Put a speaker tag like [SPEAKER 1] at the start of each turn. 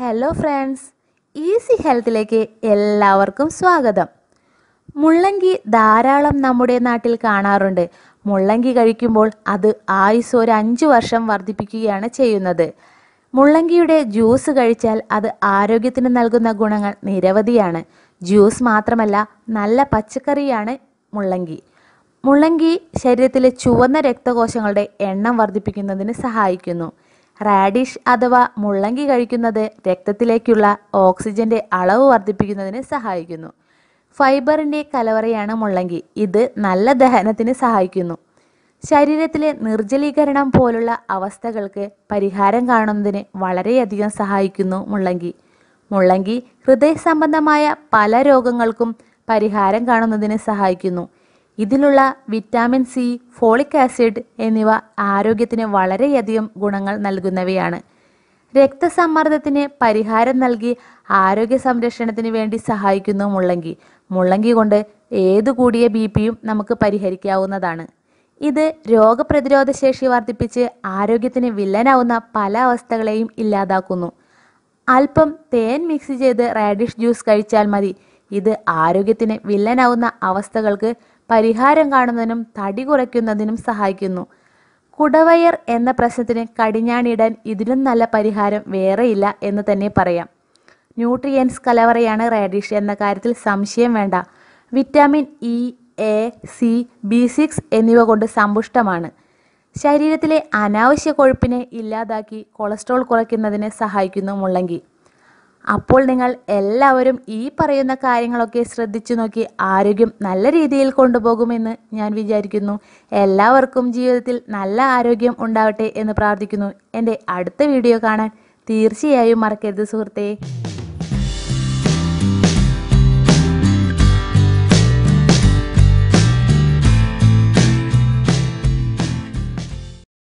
[SPEAKER 1] hello friends easy ഹെൽത്തിലേക്ക് എല്ലാവർക്കും സ്വാഗതം മുള്ളങ്കി ധാരാളം നമ്മുടെ നാട്ടിൽ കാണാറുണ്ട് മുള്ളങ്കി കഴിക്കുമ്പോൾ അത് ആയുസ് ഒരു അഞ്ച് വർഷം വർദ്ധിപ്പിക്കുകയാണ് ചെയ്യുന്നത് മുള്ളങ്കിയുടെ ജ്യൂസ് കഴിച്ചാൽ അത് ആരോഗ്യത്തിന് നൽകുന്ന ഗുണങ്ങൾ നിരവധിയാണ് ജ്യൂസ് മാത്രമല്ല നല്ല പച്ചക്കറിയാണ് മുള്ളങ്കി മുള്ളങ്കി ശരീരത്തിലെ ചുവന്ന രക്തകോശങ്ങളുടെ എണ്ണം വർദ്ധിപ്പിക്കുന്നതിന് സഹായിക്കുന്നു റാഡിഷ് അഥവാ മുള്ളങ്കി കഴിക്കുന്നത് രക്തത്തിലേക്കുള്ള ഓക്സിജന്റെ അളവ് വർദ്ധിപ്പിക്കുന്നതിന് സഹായിക്കുന്നു ഫൈബറിന്റെ കലവറയാണ് മുള്ളങ്കി ഇത് നല്ല ദഹനത്തിന് സഹായിക്കുന്നു ശരീരത്തിലെ നിർജ്ജലീകരണം പോലുള്ള അവസ്ഥകൾക്ക് പരിഹാരം കാണുന്നതിന് വളരെയധികം സഹായിക്കുന്നു മുള്ളങ്കി മുള്ളങ്കി ഹൃദയ സംബന്ധമായ പല രോഗങ്ങൾക്കും പരിഹാരം കാണുന്നതിന് സഹായിക്കുന്നു ഇതിലുള്ള വിറ്റാമിൻ സി ഫോളിക് ആസിഡ് എന്നിവ ആരോഗ്യത്തിന് വളരെയധികം ഗുണങ്ങൾ നൽകുന്നവയാണ് രക്തസമ്മർദ്ദത്തിന് പരിഹാരം നൽകി ആരോഗ്യ സംരക്ഷണത്തിന് വേണ്ടി സഹായിക്കുന്നു മുള്ളങ്കി മുള്ളങ്കി കൊണ്ട് ഏതു കൂടിയ ബി പിയും നമുക്ക് പരിഹരിക്കാവുന്നതാണ് ഇത് രോഗപ്രതിരോധ ശേഷി വർദ്ധിപ്പിച്ച് ആരോഗ്യത്തിന് വില്ലനാവുന്ന പല അവസ്ഥകളെയും ഇല്ലാതാക്കുന്നു അല്പം തേൻ മിക്സ് ചെയ്ത് റാഡിഷ് ജ്യൂസ് കഴിച്ചാൽ മതി ഇത് ആരോഗ്യത്തിന് വില്ലനാവുന്ന അവസ്ഥകൾക്ക് പരിഹാരം കാണുന്നതിനും തടി കുറയ്ക്കുന്നതിനും സഹായിക്കുന്നു കുടവയർ എന്ന പ്രശ്നത്തിന് കടിഞ്ഞാണിടാൻ ഇതിലും നല്ല പരിഹാരം വേറെയില്ല എന്ന് തന്നെ പറയാം ന്യൂട്രിയൻസ് കലവറയാണ് റാഡിഷ് എന്ന കാര്യത്തിൽ സംശയം വേണ്ട vitamin E A C B six എന്നിവ കൊണ്ട് സമ്പുഷ്ടമാണ് ശരീരത്തിലെ അനാവശ്യ കൊഴുപ്പിനെ ഇല്ലാതാക്കി കൊളസ്ട്രോൾ കുറയ്ക്കുന്നതിന് സഹായിക്കുന്നു മുള്ളങ്കി അപ്പോൾ നിങ്ങൾ എല്ലാവരും ഈ പറയുന്ന കാര്യങ്ങളൊക്കെ ശ്രദ്ധിച്ചു നോക്കി ആരോഗ്യം നല്ല രീതിയിൽ കൊണ്ടുപോകുമെന്ന് ഞാൻ വിചാരിക്കുന്നു എല്ലാവർക്കും ജീവിതത്തിൽ നല്ല ആരോഗ്യം ഉണ്ടാവട്ടെ എന്ന് പ്രാർത്ഥിക്കുന്നു എൻ്റെ അടുത്ത വീഡിയോ കാണാൻ തീർച്ചയായും മറക്കരുത് സുഹൃത്തേ